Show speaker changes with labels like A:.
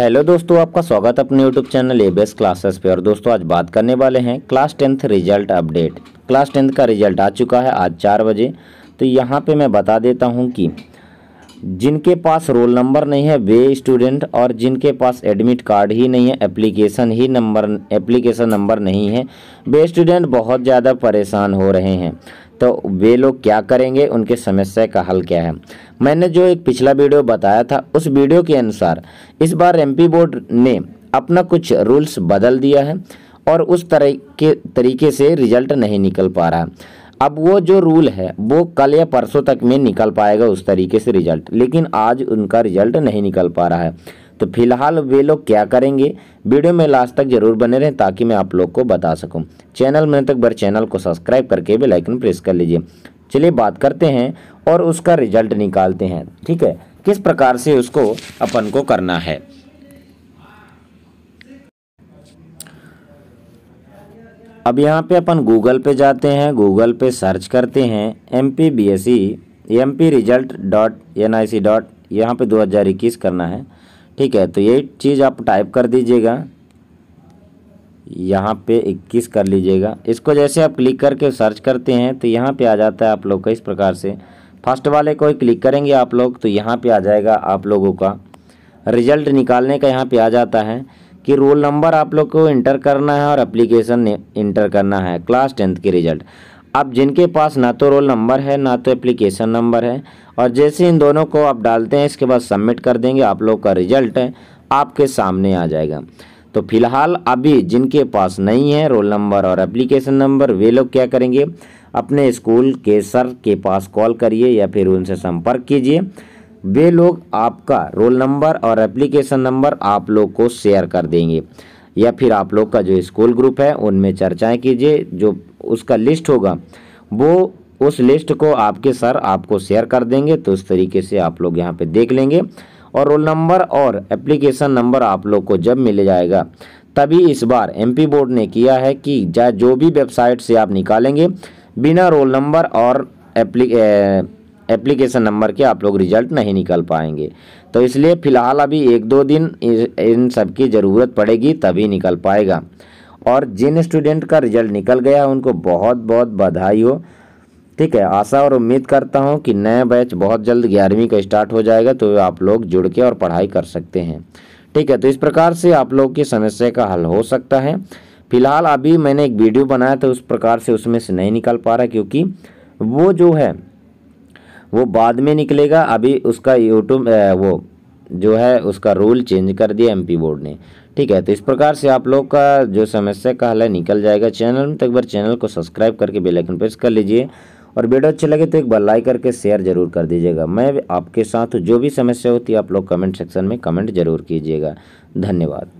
A: hello दोस्तों आपका स्वागत है अपने यूट्यूब चैनल एबीएस क्लासेस पे और दोस्तों आज बात करने वाले हैं class tenth result update class tenth का रिजल्ट आ चुका है आज चार बजे तो यहाँ पे मैं बता देता हूँ कि जिनके पास रोल नंबर नहीं है वे स्टूडेंट और जिनके पास एडमिट कार्ड ही नहीं है एप्लीकेशन ही नंबर एप्लीकेशन नंबर नहीं है वे स्टूडेंट बहुत ज़्यादा परेशान हो रहे हैं तो वे लोग क्या करेंगे उनके समस्या का हल क्या है मैंने जो एक पिछला वीडियो बताया था उस वीडियो के अनुसार इस बार एम बोर्ड ने अपना कुछ रूल्स बदल दिया है और उस तरह के तरीके से रिजल्ट नहीं निकल पा रहा है अब वो जो रूल है वो कल या परसों तक में निकल पाएगा उस तरीके से रिजल्ट लेकिन आज उनका रिजल्ट नहीं निकल पा रहा है तो फिलहाल वे लोग क्या करेंगे वीडियो में लास्ट तक जरूर बने रहें ताकि मैं आप लोग को बता सकूं चैनल में तक बार चैनल को सब्सक्राइब करके भी लाइकन प्रेस कर लीजिए चलिए बात करते हैं और उसका रिजल्ट निकालते हैं ठीक है किस प्रकार से उसको अपन को करना है अब यहाँ पे अपन गूगल पे जाते हैं गूगल पे सर्च करते हैं M P B S E M P result dot N I C dot यहाँ पर दो हज़ार इक्कीस करना है ठीक है तो ये चीज़ आप टाइप कर दीजिएगा यहाँ पे इक्कीस कर लीजिएगा इसको जैसे आप क्लिक करके सर्च करते हैं तो यहाँ पे आ जाता है आप लोग का इस प्रकार से फर्स्ट वाले को क्लिक करेंगे आप लोग तो यहाँ पर आ जाएगा आप लोगों का रिजल्ट निकालने का यहाँ पर आ जाता है कि रोल नंबर आप लोग को इंटर करना है और एप्लीकेशन इंटर करना है क्लास टेंथ के रिजल्ट अब जिनके पास ना तो रोल नंबर है ना तो एप्लीकेशन नंबर है और जैसे इन दोनों को आप डालते हैं इसके बाद सबमिट कर देंगे आप लोग का रिजल्ट आपके सामने आ जाएगा तो फिलहाल अभी जिनके पास नहीं है रोल नंबर और एप्लीकेशन नंबर वे लोग क्या करेंगे अपने स्कूल के सर के पास कॉल करिए या फिर उनसे संपर्क कीजिए वे लोग आपका रोल नंबर और एप्लीकेशन नंबर आप लोग को शेयर कर देंगे या फिर आप लोग का जो स्कूल ग्रुप है उनमें चर्चाएं कीजिए जो उसका लिस्ट होगा वो उस लिस्ट को आपके सर आपको शेयर कर देंगे तो उस तरीके से आप लोग यहाँ पे देख लेंगे और रोल नंबर और एप्लीकेशन नंबर आप लोग को जब मिल जाएगा तभी इस बार एमपी बोर्ड ने किया है कि जो भी वेबसाइट से आप निकालेंगे बिना रोल नंबर और एप्ली एप्लीकेशन नंबर के आप लोग रिजल्ट नहीं निकल पाएंगे तो इसलिए फ़िलहाल अभी एक दो दिन इन सब की ज़रूरत पड़ेगी तभी निकल पाएगा और जिन स्टूडेंट का रिजल्ट निकल गया उनको बहुत बहुत बधाई हो ठीक है आशा और उम्मीद करता हूँ कि नया बैच बहुत जल्द ग्यारहवीं का स्टार्ट हो जाएगा तो आप लोग जुड़ के और पढ़ाई कर सकते हैं ठीक है तो इस प्रकार से आप लोग की समस्या का हल हो सकता है फिलहाल अभी मैंने एक वीडियो बनाया तो उस प्रकार से उसमें से नहीं निकल पा रहा क्योंकि वो जो है वो बाद में निकलेगा अभी उसका यूट्यूब वो जो है उसका रूल चेंज कर दिया एमपी बोर्ड ने ठीक है तो इस प्रकार से आप लोग का जो समस्या का हल है निकल जाएगा चैनल में तो एक बार चैनल को सब्सक्राइब करके बेल आइकन प्रेस कर लीजिए और वीडियो अच्छे लगे तो एक बार लाइक करके शेयर जरूर कर दीजिएगा मैं आपके साथ जो भी समस्या होती है आप लोग कमेंट सेक्शन में कमेंट जरूर कीजिएगा धन्यवाद